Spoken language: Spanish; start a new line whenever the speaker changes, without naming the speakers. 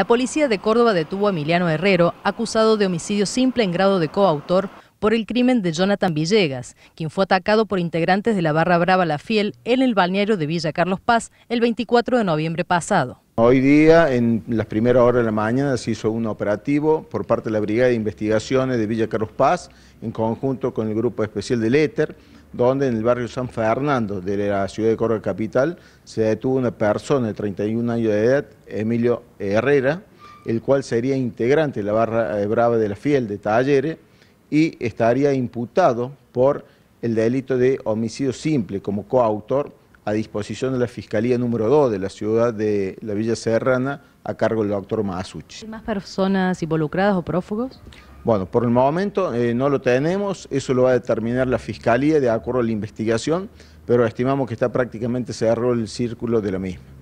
La policía de Córdoba detuvo a Emiliano Herrero, acusado de homicidio simple en grado de coautor por el crimen de Jonathan Villegas, quien fue atacado por integrantes de la barra brava La Fiel en el balneario de Villa Carlos Paz el 24 de noviembre pasado.
Hoy día, en las primeras horas de la mañana, se hizo un operativo por parte de la Brigada de Investigaciones de Villa Carlos Paz, en conjunto con el Grupo Especial del Éter, donde en el barrio San Fernando de la ciudad de Córdoba Capital se detuvo una persona de 31 años de edad, Emilio Herrera, el cual sería integrante de la barra eh, brava de la Fiel de Talleres y estaría imputado por el delito de homicidio simple como coautor a disposición de la Fiscalía número 2 de la ciudad de la Villa Serrana a cargo del doctor Masucci.
más personas involucradas o prófugos?
Bueno, por el momento eh, no lo tenemos, eso lo va a determinar la Fiscalía de acuerdo a la investigación, pero estimamos que
está prácticamente cerrado el círculo de la misma.